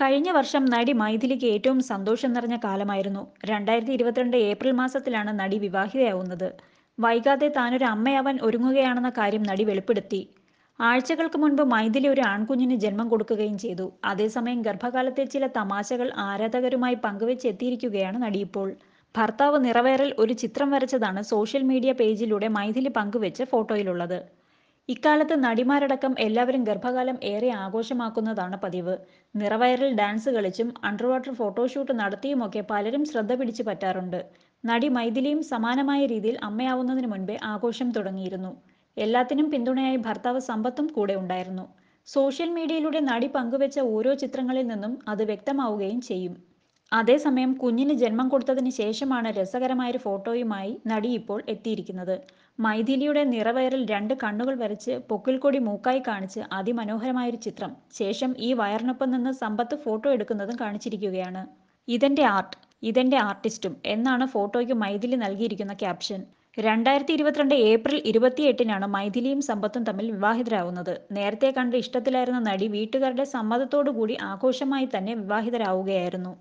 കഴിഞ്ഞ വർഷം നടി മൈഥിലിക്ക് ഏറ്റവും സന്തോഷം നിറഞ്ഞ കാലമായിരുന്നു രണ്ടായിരത്തി ഇരുപത്തിരണ്ട് ഏപ്രിൽ മാസത്തിലാണ് നടി വിവാഹിതയാവുന്നത് വൈകാതെ താനൊരു അമ്മയാവാൻ ഒരുങ്ങുകയാണെന്ന കാര്യം നടി വെളിപ്പെടുത്തി ആഴ്ചകൾക്ക് മുൻപ് മൈഥിലി ഒരു ആൺകുഞ്ഞിന് ജന്മം കൊടുക്കുകയും ചെയ്തു അതേസമയം ഗർഭകാലത്തെ ചില തമാശകൾ ആരാധകരുമായി പങ്കുവെച്ചെത്തിയിരിക്കുകയാണ് നടിയിപ്പോൾ ഭർത്താവ് നിറവേറൽ ഒരു ചിത്രം വരച്ചതാണ് സോഷ്യൽ മീഡിയ പേജിലൂടെ മൈഥിലി പങ്കുവെച്ച ഫോട്ടോയിലുള്ളത് ഇക്കാലത്ത് നടിമാരടക്കം എല്ലാവരും ഗർഭകാലം ഏറെ ആഘോഷമാക്കുന്നതാണ് പതിവ് നിറവയറിൽ ഡാൻസ് കളിച്ചും അണ്ടർവാട്ടർ ഫോട്ടോഷൂട്ട് നടത്തിയുമൊക്കെ പലരും ശ്രദ്ധ പിടിച്ചു പറ്റാറുണ്ട് നടി മൈഥിലിയും സമാനമായ രീതിയിൽ അമ്മയാവുന്നതിന് മുൻപേ ആഘോഷം തുടങ്ങിയിരുന്നു എല്ലാത്തിനും പിന്തുണയായി ഭർത്താവ് സമ്പത്തും കൂടെ ഉണ്ടായിരുന്നു സോഷ്യൽ മീഡിയയിലൂടെ നടി പങ്കുവെച്ച ഓരോ ചിത്രങ്ങളിൽ നിന്നും അത് വ്യക്തമാവുകയും ചെയ്യും അതേസമയം കുഞ്ഞിന് ജന്മം കൊടുത്തതിന് ശേഷമാണ് രസകരമായൊരു ഫോട്ടോയുമായി നടി ഇപ്പോൾ എത്തിയിരിക്കുന്നത് മൈഥിലിയുടെ നിറവയറിൽ രണ്ട് കണ്ണുകൾ വരച്ച് പൊക്കിൽക്കൊടി മൂക്കായി കാണിച്ച് അതിമനോഹരമായൊരു ചിത്രം ശേഷം ഈ വയറിനൊപ്പം നിന്ന് സമ്പത്ത് ഫോട്ടോ എടുക്കുന്നതും കാണിച്ചിരിക്കുകയാണ് ഇതെന്റെ ആർട്ട് ഇതെന്റെ ആർട്ടിസ്റ്റും എന്നാണ് ഫോട്ടോയ്ക്ക് മൈഥിലി നൽകിയിരിക്കുന്ന ക്യാപ്ഷൻ രണ്ടായിരത്തി ഇരുപത്തിരണ്ട് ഏപ്രിൽ ഇരുപത്തിയെട്ടിനാണ് മൈഥിലിയും സമ്പത്തും തമ്മിൽ വിവാഹിതരാകുന്നത് നേരത്തെ കണ്ട് ഇഷ്ടത്തിലായിരുന്ന നടി വീട്ടുകാരുടെ സമ്മതത്തോടു കൂടി ആഘോഷമായി തന്നെ വിവാഹിതരാവുകയായിരുന്നു